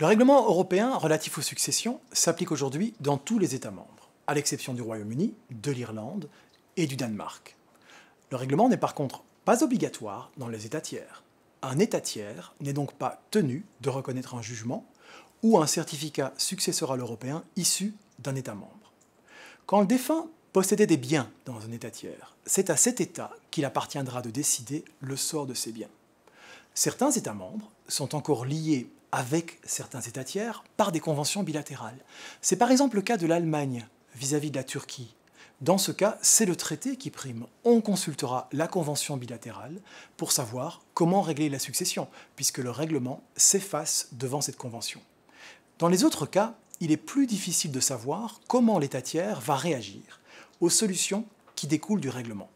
Le règlement européen relatif aux successions s'applique aujourd'hui dans tous les États membres, à l'exception du Royaume-Uni, de l'Irlande et du Danemark. Le règlement n'est par contre pas obligatoire dans les États tiers. Un État tiers n'est donc pas tenu de reconnaître un jugement ou un certificat successoral européen issu d'un État membre. Quand le défunt possédait des biens dans un État tiers, c'est à cet État qu'il appartiendra de décider le sort de ces biens. Certains États membres sont encore liés avec certains États tiers par des conventions bilatérales. C'est par exemple le cas de l'Allemagne vis-à-vis de la Turquie. Dans ce cas, c'est le traité qui prime. On consultera la convention bilatérale pour savoir comment régler la succession, puisque le règlement s'efface devant cette convention. Dans les autres cas, il est plus difficile de savoir comment l'État tiers va réagir aux solutions qui découlent du règlement.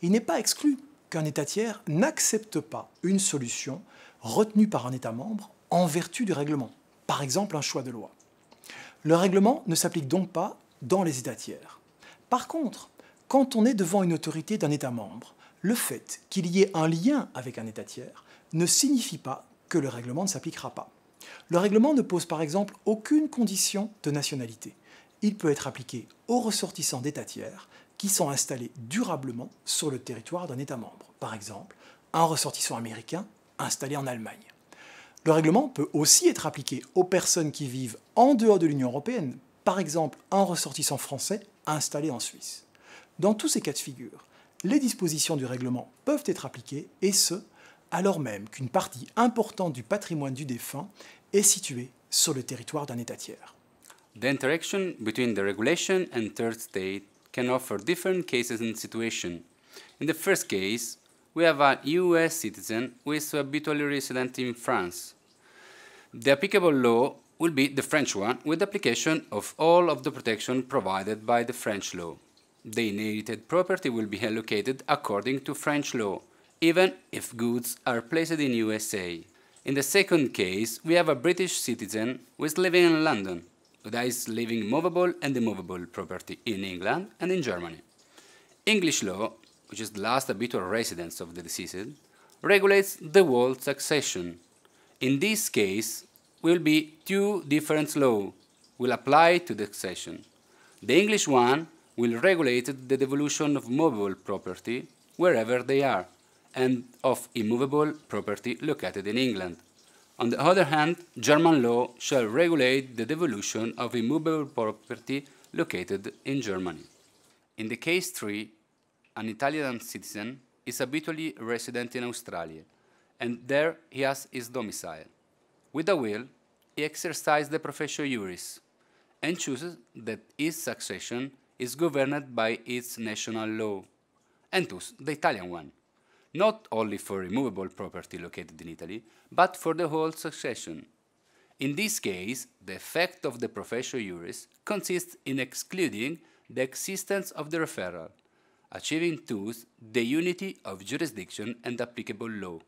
Il n'est pas exclu qu'un État tiers n'accepte pas une solution retenue par un État membre en vertu du règlement, par exemple un choix de loi. Le règlement ne s'applique donc pas dans les États tiers. Par contre, quand on est devant une autorité d'un État membre, le fait qu'il y ait un lien avec un État tiers ne signifie pas que le règlement ne s'appliquera pas. Le règlement ne pose par exemple aucune condition de nationalité. Il peut être appliqué aux ressortissants d'États tiers qui sont installés durablement sur le territoire d'un État membre. Par exemple, un ressortissant américain installé en Allemagne. Le règlement peut aussi être appliqué aux personnes qui vivent en dehors de l'Union européenne, par exemple un ressortissant français installé en Suisse. Dans tous ces cas de figure, les dispositions du règlement peuvent être appliquées, et ce, alors même qu'une partie importante du patrimoine du défunt est située sur le territoire d'un État tiers. The interaction between the regulation and third state can offer different cases and situations. In the first case, we have a US citizen who is habitually resident in France. The applicable law will be the French one with application of all of the protection provided by the French law. The inherited property will be allocated according to French law, even if goods are placed in USA. In the second case, we have a British citizen who is living in London, who is living movable and immovable property in England and in Germany. English law which is the last habitual residence of the deceased, regulates the world succession. In this case, will be two different laws will apply to the succession. The English one will regulate the devolution of movable property wherever they are, and of immovable property located in England. On the other hand, German law shall regulate the devolution of immovable property located in Germany. In the case 3, an Italian citizen, is habitually resident in Australia, and there he has his domicile. With a will, he exercises the profession juris and chooses that his succession is governed by its national law, and thus the Italian one, not only for removable property located in Italy, but for the whole succession. In this case, the effect of the profession juris consists in excluding the existence of the referral, achieving thus the unity of jurisdiction and applicable law.